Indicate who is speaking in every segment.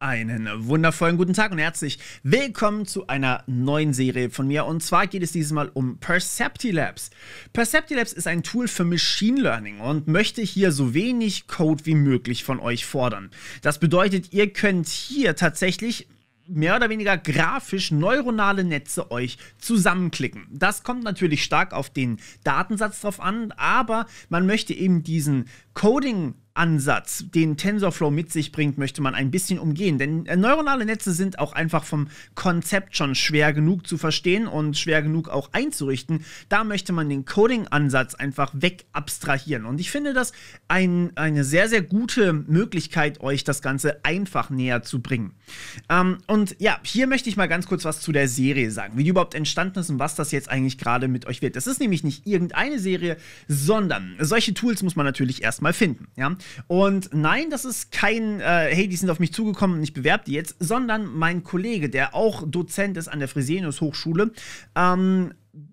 Speaker 1: Einen wundervollen guten Tag und herzlich willkommen zu einer neuen Serie von mir. Und zwar geht es dieses Mal um Perceptilabs. Perceptilabs ist ein Tool für Machine Learning und möchte hier so wenig Code wie möglich von euch fordern. Das bedeutet, ihr könnt hier tatsächlich mehr oder weniger grafisch neuronale Netze euch zusammenklicken. Das kommt natürlich stark auf den Datensatz drauf an, aber man möchte eben diesen Coding Ansatz, den TensorFlow mit sich bringt, möchte man ein bisschen umgehen. Denn äh, neuronale Netze sind auch einfach vom Konzept schon schwer genug zu verstehen und schwer genug auch einzurichten. Da möchte man den Coding-Ansatz einfach wegabstrahieren. Und ich finde das ein, eine sehr, sehr gute Möglichkeit, euch das Ganze einfach näher zu bringen. Ähm, und ja, hier möchte ich mal ganz kurz was zu der Serie sagen, wie die überhaupt entstanden ist und was das jetzt eigentlich gerade mit euch wird. Das ist nämlich nicht irgendeine Serie, sondern solche Tools muss man natürlich erstmal finden. Ja? Und nein, das ist kein, äh, hey, die sind auf mich zugekommen und ich bewerbe die jetzt, sondern mein Kollege, der auch Dozent ist an der Fresenius Hochschule, ähm,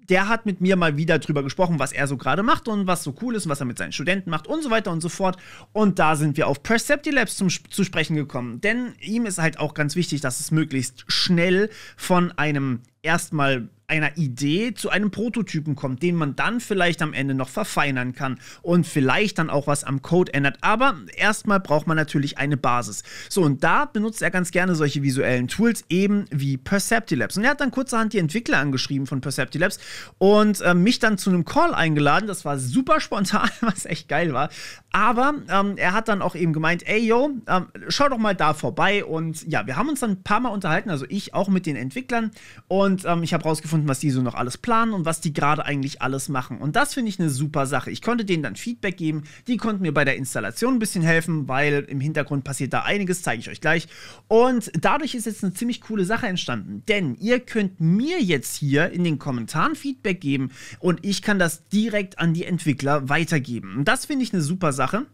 Speaker 1: der hat mit mir mal wieder drüber gesprochen, was er so gerade macht und was so cool ist und was er mit seinen Studenten macht und so weiter und so fort. Und da sind wir auf Perceptilabs zum, zu sprechen gekommen. Denn ihm ist halt auch ganz wichtig, dass es möglichst schnell von einem erstmal einer Idee zu einem Prototypen kommt, den man dann vielleicht am Ende noch verfeinern kann und vielleicht dann auch was am Code ändert. Aber erstmal braucht man natürlich eine Basis. So, und da benutzt er ganz gerne solche visuellen Tools, eben wie Perceptilabs. Und er hat dann kurzerhand die Entwickler angeschrieben von Perceptilabs und äh, mich dann zu einem Call eingeladen. Das war super spontan, was echt geil war. Aber ähm, er hat dann auch eben gemeint, ey, yo, ähm, schau doch mal da vorbei. Und ja, wir haben uns dann ein paar Mal unterhalten, also ich auch mit den Entwicklern. Und ähm, ich habe rausgefunden, rausgefunden, was die so noch alles planen und was die gerade eigentlich alles machen. Und das finde ich eine super Sache. Ich konnte denen dann Feedback geben. Die konnten mir bei der Installation ein bisschen helfen, weil im Hintergrund passiert da einiges, zeige ich euch gleich. Und dadurch ist jetzt eine ziemlich coole Sache entstanden. Denn ihr könnt mir jetzt hier in den Kommentaren Feedback geben und ich kann das direkt an die Entwickler weitergeben. Und das finde ich eine super Sache.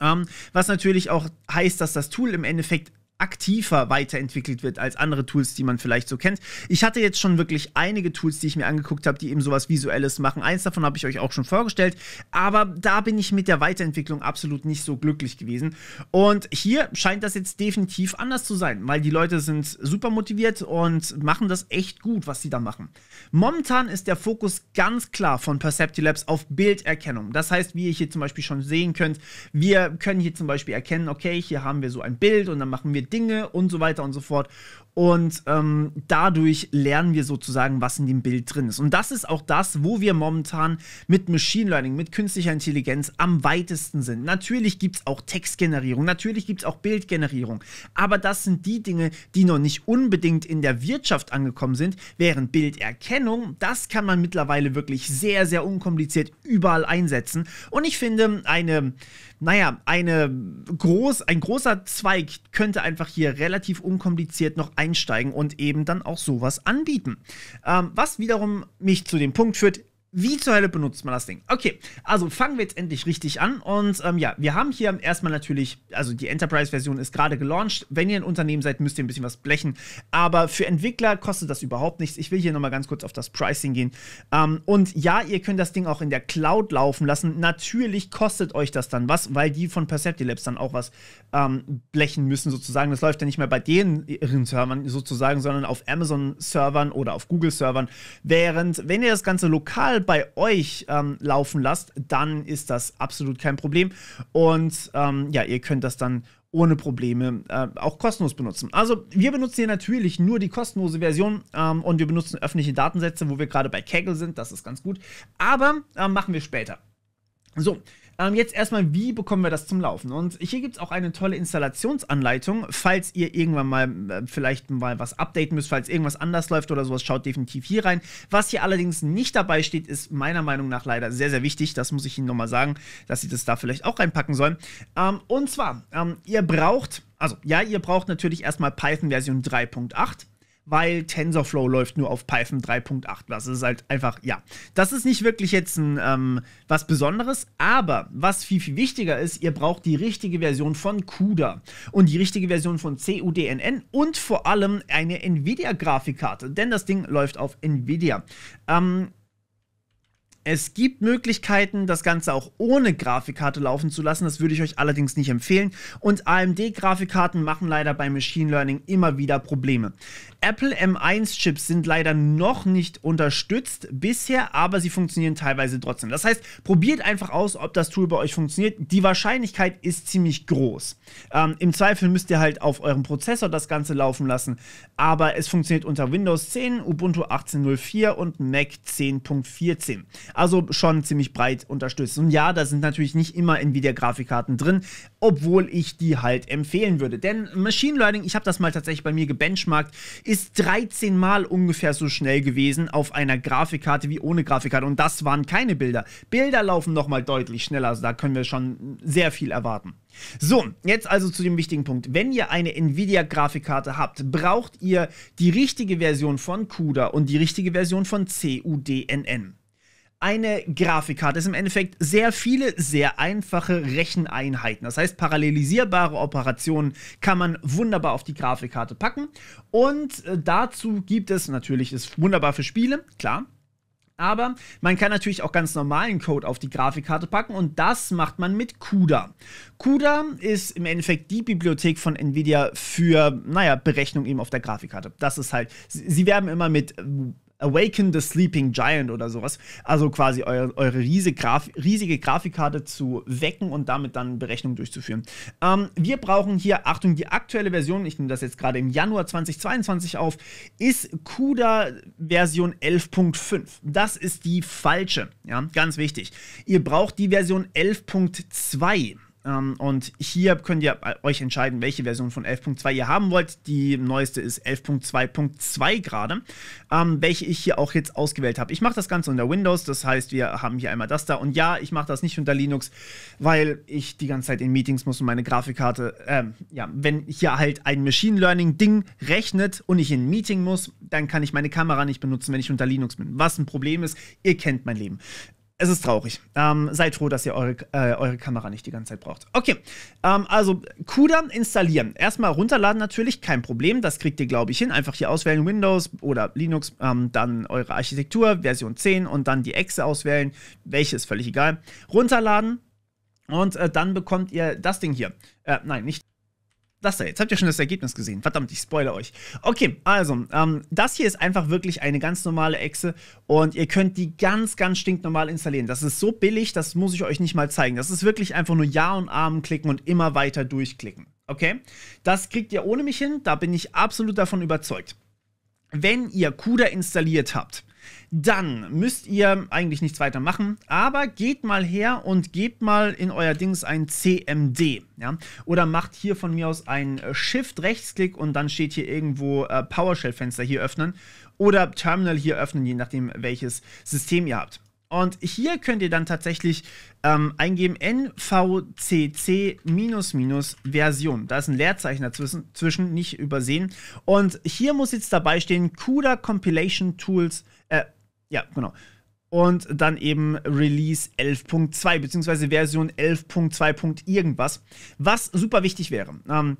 Speaker 1: Ähm, was natürlich auch heißt, dass das Tool im Endeffekt aktiver weiterentwickelt wird als andere Tools, die man vielleicht so kennt. Ich hatte jetzt schon wirklich einige Tools, die ich mir angeguckt habe, die eben sowas Visuelles machen. Eins davon habe ich euch auch schon vorgestellt, aber da bin ich mit der Weiterentwicklung absolut nicht so glücklich gewesen. Und hier scheint das jetzt definitiv anders zu sein, weil die Leute sind super motiviert und machen das echt gut, was sie da machen. Momentan ist der Fokus ganz klar von Perceptilabs auf Bilderkennung. Das heißt, wie ihr hier zum Beispiel schon sehen könnt, wir können hier zum Beispiel erkennen, okay, hier haben wir so ein Bild und dann machen wir Dinge und so weiter und so fort. Und ähm, dadurch lernen wir sozusagen, was in dem Bild drin ist. Und das ist auch das, wo wir momentan mit Machine Learning, mit künstlicher Intelligenz am weitesten sind. Natürlich gibt es auch Textgenerierung, natürlich gibt es auch Bildgenerierung. Aber das sind die Dinge, die noch nicht unbedingt in der Wirtschaft angekommen sind, während Bilderkennung, das kann man mittlerweile wirklich sehr, sehr unkompliziert überall einsetzen. Und ich finde, eine naja, eine groß, ein großer Zweig könnte einfach hier relativ unkompliziert noch einsteigen und eben dann auch sowas anbieten. Ähm, was wiederum mich zu dem Punkt führt, wie zur Hölle benutzt man das Ding? Okay, also fangen wir jetzt endlich richtig an. Und ähm, ja, wir haben hier erstmal natürlich, also die Enterprise-Version ist gerade gelauncht. Wenn ihr ein Unternehmen seid, müsst ihr ein bisschen was blechen. Aber für Entwickler kostet das überhaupt nichts. Ich will hier nochmal ganz kurz auf das Pricing gehen. Ähm, und ja, ihr könnt das Ding auch in der Cloud laufen lassen. Natürlich kostet euch das dann was, weil die von Perceptilabs dann auch was ähm, blechen müssen sozusagen. Das läuft ja nicht mehr bei den Servern sozusagen, sondern auf Amazon-Servern oder auf Google-Servern. Während, wenn ihr das Ganze lokal bei euch ähm, laufen lasst, dann ist das absolut kein Problem. Und ähm, ja, ihr könnt das dann ohne Probleme äh, auch kostenlos benutzen. Also wir benutzen hier natürlich nur die kostenlose Version ähm, und wir benutzen öffentliche Datensätze, wo wir gerade bei Kaggle sind. Das ist ganz gut. Aber äh, machen wir später. So, ähm, jetzt erstmal, wie bekommen wir das zum Laufen? Und hier gibt es auch eine tolle Installationsanleitung. Falls ihr irgendwann mal äh, vielleicht mal was updaten müsst, falls irgendwas anders läuft oder sowas, schaut definitiv hier rein. Was hier allerdings nicht dabei steht, ist meiner Meinung nach leider sehr, sehr wichtig. Das muss ich Ihnen nochmal sagen, dass Sie das da vielleicht auch reinpacken sollen. Ähm, und zwar, ähm, ihr braucht, also ja, ihr braucht natürlich erstmal Python Version 3.8 weil TensorFlow läuft nur auf Python 3.8. Das ist halt einfach, ja. Das ist nicht wirklich jetzt ein, ähm, was Besonderes, aber was viel, viel wichtiger ist, ihr braucht die richtige Version von CUDA und die richtige Version von CUDNN und vor allem eine NVIDIA-Grafikkarte, denn das Ding läuft auf NVIDIA. Ähm, es gibt Möglichkeiten, das Ganze auch ohne Grafikkarte laufen zu lassen. Das würde ich euch allerdings nicht empfehlen. Und AMD-Grafikkarten machen leider bei Machine Learning immer wieder Probleme. Apple M1-Chips sind leider noch nicht unterstützt bisher, aber sie funktionieren teilweise trotzdem. Das heißt, probiert einfach aus, ob das Tool bei euch funktioniert. Die Wahrscheinlichkeit ist ziemlich groß. Ähm, Im Zweifel müsst ihr halt auf eurem Prozessor das Ganze laufen lassen, aber es funktioniert unter Windows 10, Ubuntu 18.04 und Mac 10.14. Also schon ziemlich breit unterstützt. Und ja, da sind natürlich nicht immer Nvidia-Grafikkarten drin, obwohl ich die halt empfehlen würde. Denn Machine Learning, ich habe das mal tatsächlich bei mir gebenchmarkt, ist 13 Mal ungefähr so schnell gewesen auf einer Grafikkarte wie ohne Grafikkarte. Und das waren keine Bilder. Bilder laufen nochmal deutlich schneller. Also da können wir schon sehr viel erwarten. So, jetzt also zu dem wichtigen Punkt. Wenn ihr eine Nvidia-Grafikkarte habt, braucht ihr die richtige Version von CUDA und die richtige Version von CUDNN eine Grafikkarte ist im Endeffekt sehr viele, sehr einfache Recheneinheiten. Das heißt, parallelisierbare Operationen kann man wunderbar auf die Grafikkarte packen. Und äh, dazu gibt es natürlich, ist wunderbar für Spiele, klar, aber man kann natürlich auch ganz normalen Code auf die Grafikkarte packen und das macht man mit CUDA. CUDA ist im Endeffekt die Bibliothek von Nvidia für, naja, Berechnung eben auf der Grafikkarte. Das ist halt, sie werben immer mit äh, Awaken the Sleeping Giant oder sowas. Also quasi eu eure, riesige, Graf riesige, Grafikkarte zu wecken und damit dann Berechnungen durchzuführen. Ähm, wir brauchen hier, Achtung, die aktuelle Version, ich nehme das jetzt gerade im Januar 2022 auf, ist CUDA Version 11.5. Das ist die falsche, ja, ganz wichtig. Ihr braucht die Version 11.2. Ähm, und hier könnt ihr äh, euch entscheiden, welche Version von 11.2 ihr haben wollt. Die neueste ist 11.2.2 gerade, ähm, welche ich hier auch jetzt ausgewählt habe. Ich mache das Ganze unter Windows, das heißt, wir haben hier einmal das da. Und ja, ich mache das nicht unter Linux, weil ich die ganze Zeit in Meetings muss und meine Grafikkarte, äh, ja, wenn hier halt ein Machine Learning-Ding rechnet und ich in ein Meeting muss, dann kann ich meine Kamera nicht benutzen, wenn ich unter Linux bin. Was ein Problem ist, ihr kennt mein Leben es ist traurig. Ähm, seid froh, dass ihr eure, äh, eure Kamera nicht die ganze Zeit braucht. Okay, ähm, also CUDA installieren. Erstmal runterladen natürlich, kein Problem. Das kriegt ihr, glaube ich, hin. Einfach hier auswählen, Windows oder Linux, ähm, dann eure Architektur, Version 10 und dann die Exe auswählen. Welche ist völlig egal. Runterladen und äh, dann bekommt ihr das Ding hier. Äh, nein, nicht das da, jetzt habt ihr schon das Ergebnis gesehen. Verdammt, ich spoilere euch. Okay, also, ähm, das hier ist einfach wirklich eine ganz normale Echse und ihr könnt die ganz, ganz stinknormal installieren. Das ist so billig, das muss ich euch nicht mal zeigen. Das ist wirklich einfach nur Ja und Armen klicken und immer weiter durchklicken. Okay? Das kriegt ihr ohne mich hin, da bin ich absolut davon überzeugt. Wenn ihr CUDA installiert habt, dann müsst ihr eigentlich nichts weiter machen, aber geht mal her und gebt mal in euer Dings ein CMD. Ja? Oder macht hier von mir aus ein äh, Shift-Rechtsklick und dann steht hier irgendwo äh, PowerShell-Fenster hier öffnen oder Terminal hier öffnen, je nachdem welches System ihr habt. Und hier könnt ihr dann tatsächlich ähm, eingeben nvcc-version. Da ist ein Leerzeichen dazwischen, zwischen, nicht übersehen. Und hier muss jetzt dabei stehen CUDA Compilation Tools, äh, ja, genau. Und dann eben Release 11.2, bzw. Version 11.2. irgendwas, was super wichtig wäre. Ähm,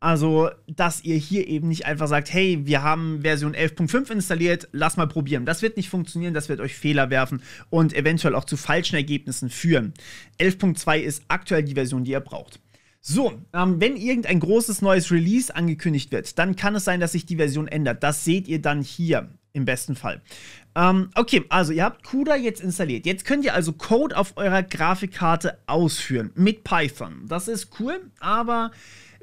Speaker 1: also, dass ihr hier eben nicht einfach sagt, hey, wir haben Version 11.5 installiert, lass mal probieren. Das wird nicht funktionieren, das wird euch Fehler werfen und eventuell auch zu falschen Ergebnissen führen. 11.2 ist aktuell die Version, die ihr braucht. So, ähm, wenn irgendein großes neues Release angekündigt wird, dann kann es sein, dass sich die Version ändert. Das seht ihr dann hier im besten Fall. Ähm, okay, also ihr habt CUDA jetzt installiert. Jetzt könnt ihr also Code auf eurer Grafikkarte ausführen mit Python. Das ist cool, aber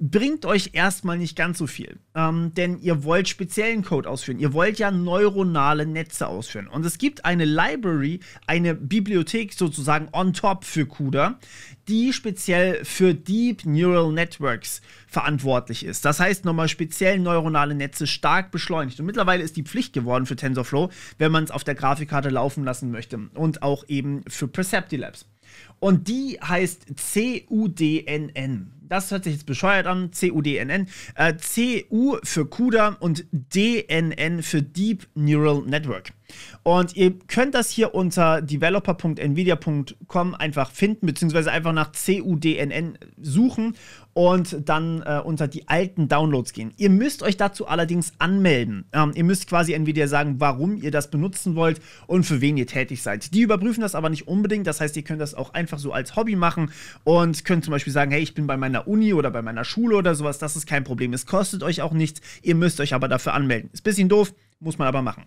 Speaker 1: bringt euch erstmal nicht ganz so viel. Ähm, denn ihr wollt speziellen Code ausführen. Ihr wollt ja neuronale Netze ausführen. Und es gibt eine Library, eine Bibliothek sozusagen on top für CUDA, die speziell für Deep Neural Networks verantwortlich ist. Das heißt nochmal speziell neuronale Netze stark beschleunigt. Und mittlerweile ist die Pflicht geworden für TensorFlow, wenn man man es auf der Grafikkarte laufen lassen möchte. Und auch eben für Perceptilabs. Und die heißt CUDNN das hört sich jetzt bescheuert an, CUDNN. Äh, CU für CUDA und DNN für Deep Neural Network. Und ihr könnt das hier unter developer.nvidia.com einfach finden, beziehungsweise einfach nach CUDNN suchen und dann äh, unter die alten Downloads gehen. Ihr müsst euch dazu allerdings anmelden. Ähm, ihr müsst quasi Nvidia sagen, warum ihr das benutzen wollt und für wen ihr tätig seid. Die überprüfen das aber nicht unbedingt. Das heißt, ihr könnt das auch einfach so als Hobby machen und könnt zum Beispiel sagen, hey, ich bin bei meiner meiner Uni oder bei meiner Schule oder sowas. Das ist kein Problem. Es kostet euch auch nichts. Ihr müsst euch aber dafür anmelden. Ist ein bisschen doof, muss man aber machen.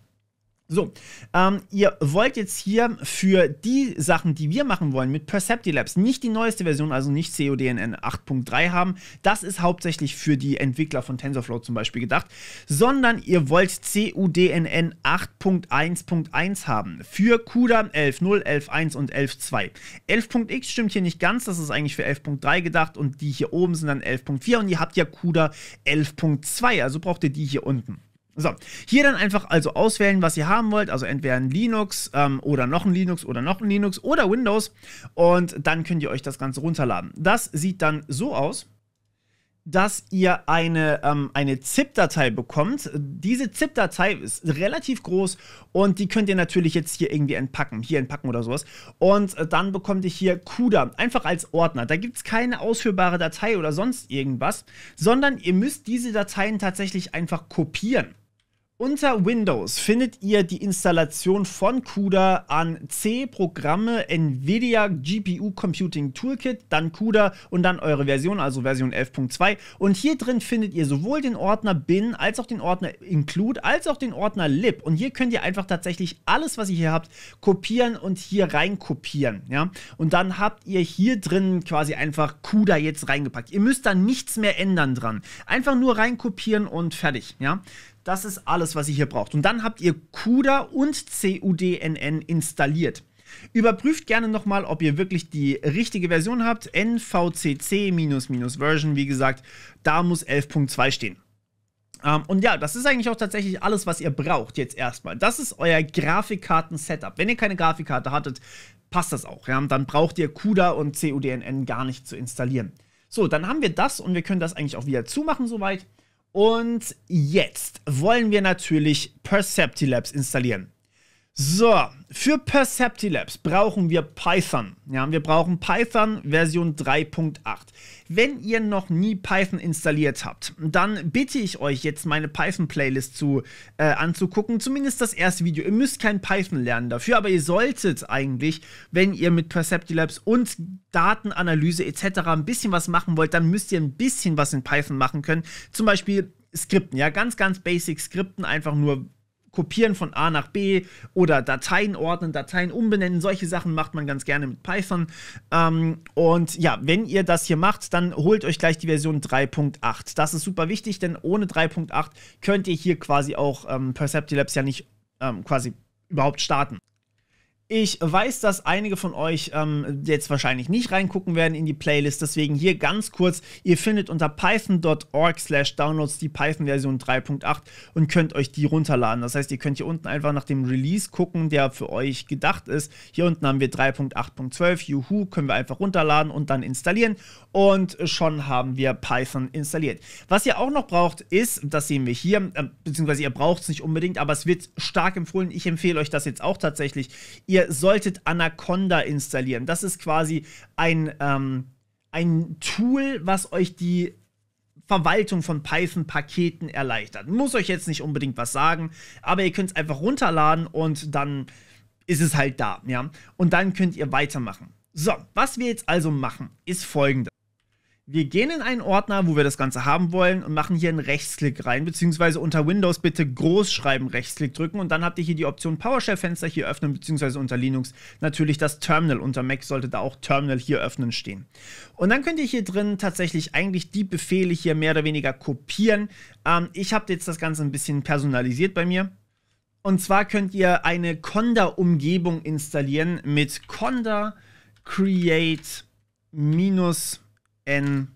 Speaker 1: So, ähm, ihr wollt jetzt hier für die Sachen, die wir machen wollen, mit Perceptilabs nicht die neueste Version, also nicht CODNN 8.3 haben. Das ist hauptsächlich für die Entwickler von TensorFlow zum Beispiel gedacht, sondern ihr wollt CUDNN 8.1.1 haben für CUDA 11.0, 11.1 und 11.2. 11.x stimmt hier nicht ganz, das ist eigentlich für 11.3 gedacht und die hier oben sind dann 11.4 und ihr habt ja CUDA 11.2, also braucht ihr die hier unten. So, hier dann einfach also auswählen, was ihr haben wollt. Also entweder ein Linux ähm, oder noch ein Linux oder noch ein Linux oder Windows. Und dann könnt ihr euch das Ganze runterladen. Das sieht dann so aus dass ihr eine, ähm, eine ZIP-Datei bekommt. Diese ZIP-Datei ist relativ groß und die könnt ihr natürlich jetzt hier irgendwie entpacken, hier entpacken oder sowas. Und äh, dann bekommt ihr hier CUDA, einfach als Ordner. Da gibt es keine ausführbare Datei oder sonst irgendwas, sondern ihr müsst diese Dateien tatsächlich einfach kopieren. Unter Windows findet ihr die Installation von CUDA an C-Programme, NVIDIA GPU Computing Toolkit, dann CUDA und dann eure Version, also Version 11.2. Und hier drin findet ihr sowohl den Ordner bin als auch den Ordner include als auch den Ordner lib. Und hier könnt ihr einfach tatsächlich alles, was ihr hier habt, kopieren und hier rein kopieren. Ja? Und dann habt ihr hier drin quasi einfach CUDA jetzt reingepackt. Ihr müsst da nichts mehr ändern dran. Einfach nur rein kopieren und fertig. Ja? Das ist alles, was ihr hier braucht. Und dann habt ihr CUDA und CUDNN installiert. Überprüft gerne nochmal, ob ihr wirklich die richtige Version habt. NVCC-Version, wie gesagt, da muss 11.2 stehen. Um, ähm, und ja, das ist eigentlich auch tatsächlich alles, was ihr braucht jetzt erstmal. Das ist euer Grafikkarten-Setup. Wenn ihr keine Grafikkarte hattet, passt das auch. Ja? Dann braucht ihr CUDA und CUDNN gar nicht zu installieren. So, dann haben wir das und wir können das eigentlich auch wieder zumachen soweit. Und jetzt wollen wir natürlich Perceptilabs installieren. So, für Perceptilabs brauchen wir Python. Ja, wir brauchen Python Version 3.8. Wenn ihr noch nie Python installiert habt, dann bitte ich euch jetzt meine Python-Playlist zu äh, anzugucken. Zumindest das erste Video. Ihr müsst kein Python lernen dafür, aber ihr solltet eigentlich, wenn ihr mit Perceptilabs und Datenanalyse etc. ein bisschen was machen wollt, dann müsst ihr ein bisschen was in Python machen können. Zum Beispiel Skripten, ja, ganz, ganz basic Skripten, einfach nur Kopieren von A nach B oder Dateien ordnen, Dateien umbenennen. Solche Sachen macht man ganz gerne mit Python. Ähm, und ja, wenn ihr das hier macht, dann holt euch gleich die Version 3.8. Das ist super wichtig, denn ohne 3.8 könnt ihr hier quasi auch ähm, Perceptilabs ja nicht ähm, quasi überhaupt starten. Ich weiß, dass einige von euch ähm, jetzt wahrscheinlich nicht reingucken werden in die Playlist, deswegen hier ganz kurz, ihr findet unter python.org slash downloads die Python-Version 3.8 und könnt euch die runterladen. Das heißt, ihr könnt hier unten einfach nach dem Release gucken, der für euch gedacht ist. Hier unten haben wir 3.8.12, juhu, können wir einfach runterladen und dann installieren und schon haben wir Python installiert. Was ihr auch noch braucht, ist, das sehen wir hier, äh, beziehungsweise ihr braucht es nicht unbedingt, aber es wird stark empfohlen, ich empfehle euch das jetzt auch tatsächlich, ihr solltet Anaconda installieren. Das ist quasi ein, ähm, ein Tool, was euch die Verwaltung von Python-Paketen erleichtert. Muss euch jetzt nicht unbedingt was sagen, aber ihr könnt es einfach runterladen und dann ist es halt da, ja. Und dann könnt ihr weitermachen. So, was wir jetzt also machen, ist folgendes wir gehen in einen Ordner, wo wir das Ganze haben wollen und machen hier einen Rechtsklick rein, beziehungsweise unter Windows bitte groß schreiben, Rechtsklick drücken und dann habt ihr hier die Option PowerShell-Fenster hier öffnen, beziehungsweise unter Linux natürlich das Terminal. Unter Mac sollte da auch Terminal hier öffnen stehen. Und dann könnt ihr hier drin tatsächlich eigentlich die Befehle hier mehr oder weniger kopieren. Ähm, ich habe jetzt das Ganze ein bisschen personalisiert bei mir. Und zwar könnt ihr eine Conda-Umgebung installieren mit Conda create minus N.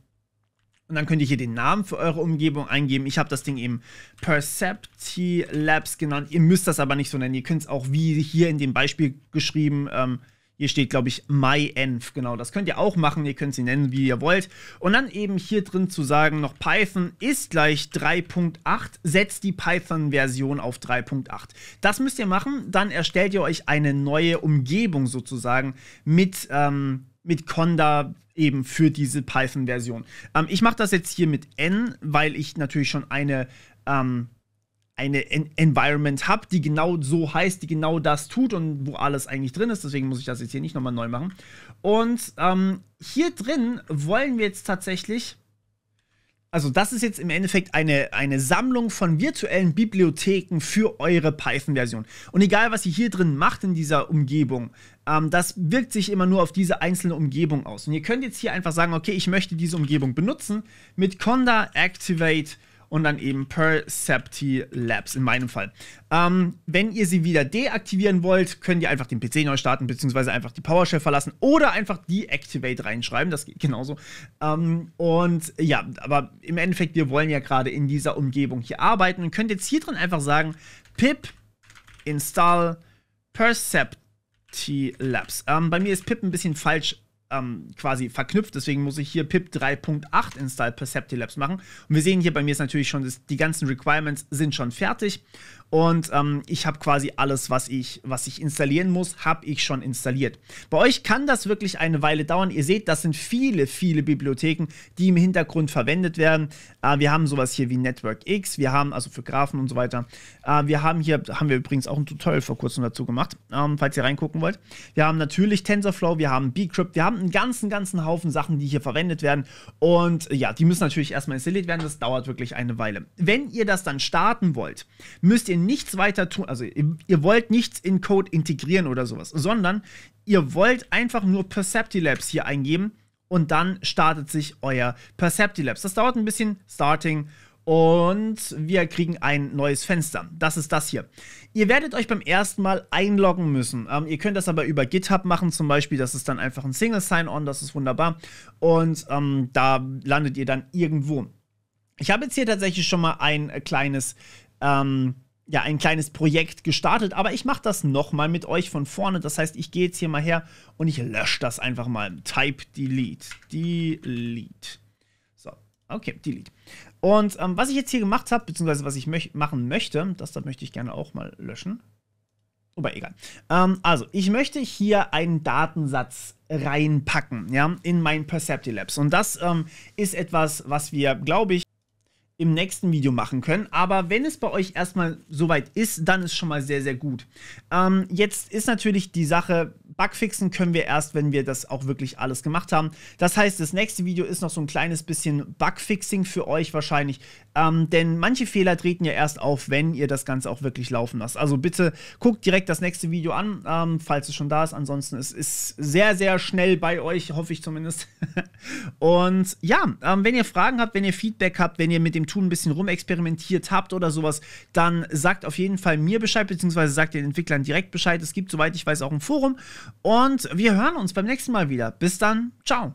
Speaker 1: Und dann könnt ihr hier den Namen für eure Umgebung eingeben. Ich habe das Ding eben Percepti Labs genannt. Ihr müsst das aber nicht so nennen. Ihr könnt es auch wie hier in dem Beispiel geschrieben. Ähm, hier steht, glaube ich, MyEnv. Genau, das könnt ihr auch machen. Ihr könnt sie nennen, wie ihr wollt. Und dann eben hier drin zu sagen, noch Python ist gleich 3.8. Setzt die Python-Version auf 3.8. Das müsst ihr machen. Dann erstellt ihr euch eine neue Umgebung sozusagen mit... Ähm, mit Conda eben für diese Python-Version. Ähm, ich mache das jetzt hier mit N, weil ich natürlich schon eine, ähm, eine en Environment habe, die genau so heißt, die genau das tut und wo alles eigentlich drin ist. Deswegen muss ich das jetzt hier nicht nochmal neu machen. Und ähm, hier drin wollen wir jetzt tatsächlich also das ist jetzt im Endeffekt eine, eine Sammlung von virtuellen Bibliotheken für eure Python-Version. Und egal, was ihr hier drin macht in dieser Umgebung, ähm, das wirkt sich immer nur auf diese einzelne Umgebung aus. Und ihr könnt jetzt hier einfach sagen, okay, ich möchte diese Umgebung benutzen mit conda activate und dann eben Percepti Labs in meinem Fall. Ähm, wenn ihr sie wieder deaktivieren wollt, könnt ihr einfach den PC neu starten, beziehungsweise einfach die PowerShell verlassen oder einfach Deactivate reinschreiben. Das geht genauso. Ähm, und ja, aber im Endeffekt, wir wollen ja gerade in dieser Umgebung hier arbeiten und könnt jetzt hier drin einfach sagen, pip install Percepti Labs. Ähm, bei mir ist pip ein bisschen falsch ähm, quasi verknüpft. Deswegen muss ich hier pip 3.8 install Perceptilabs machen. Und wir sehen hier bei mir ist natürlich schon, dass die ganzen Requirements sind schon fertig. Und ähm, ich habe quasi alles, was ich, was ich installieren muss, habe ich schon installiert. Bei euch kann das wirklich eine Weile dauern. Ihr seht, das sind viele, viele Bibliotheken, die im Hintergrund verwendet werden. Äh, wir haben sowas hier wie Network X, wir haben also für Graphen und so weiter. Äh, wir haben hier, haben wir übrigens auch ein Tutorial vor kurzem dazu gemacht, ähm, falls ihr reingucken wollt. Wir haben natürlich TensorFlow, wir haben Bcrypt, wir haben einen ganzen, ganzen Haufen Sachen, die hier verwendet werden. Und äh, ja, die müssen natürlich erstmal installiert werden. Das dauert wirklich eine Weile. Wenn ihr das dann starten wollt, müsst ihr nichts weiter tun, also ihr, ihr wollt nichts in Code integrieren oder sowas, sondern ihr wollt einfach nur Perceptilabs hier eingeben und dann startet sich euer Perceptilabs. Das dauert ein bisschen, Starting und wir kriegen ein neues Fenster. Das ist das hier. Ihr werdet euch beim ersten Mal einloggen müssen. Ähm, ihr könnt das aber über GitHub machen zum Beispiel. Das ist dann einfach ein Single Sign-On, das ist wunderbar. Und ähm, da landet ihr dann irgendwo. Ich habe jetzt hier tatsächlich schon mal ein kleines... Ähm, ja, ein kleines Projekt gestartet, aber ich mache das nochmal mit euch von vorne. Das heißt, ich gehe jetzt hier mal her und ich lösche das einfach mal. Type Delete. Delete. So, okay, Delete. Und ähm, was ich jetzt hier gemacht habe, beziehungsweise was ich möch machen möchte, das da möchte ich gerne auch mal löschen. Aber egal. Ähm, also, ich möchte hier einen Datensatz reinpacken, ja, in mein Perceptilabs. Und das ähm, ist etwas, was wir, glaube ich, im nächsten Video machen können. Aber wenn es bei euch erstmal soweit ist, dann ist schon mal sehr, sehr gut. Ähm, jetzt ist natürlich die Sache, Bugfixen können wir erst, wenn wir das auch wirklich alles gemacht haben. Das heißt, das nächste Video ist noch so ein kleines bisschen Bugfixing für euch wahrscheinlich. Ähm, denn manche Fehler treten ja erst auf, wenn ihr das Ganze auch wirklich laufen lasst. Also bitte guckt direkt das nächste Video an, ähm, falls es schon da ist. Ansonsten es ist es sehr, sehr schnell bei euch, hoffe ich zumindest. Und ja, ähm, wenn ihr Fragen habt, wenn ihr Feedback habt, wenn ihr mit dem Tool ein bisschen rumexperimentiert habt oder sowas, dann sagt auf jeden Fall mir Bescheid, beziehungsweise sagt den Entwicklern direkt Bescheid. Es gibt, soweit ich weiß, auch ein Forum. Und wir hören uns beim nächsten Mal wieder. Bis dann. Ciao.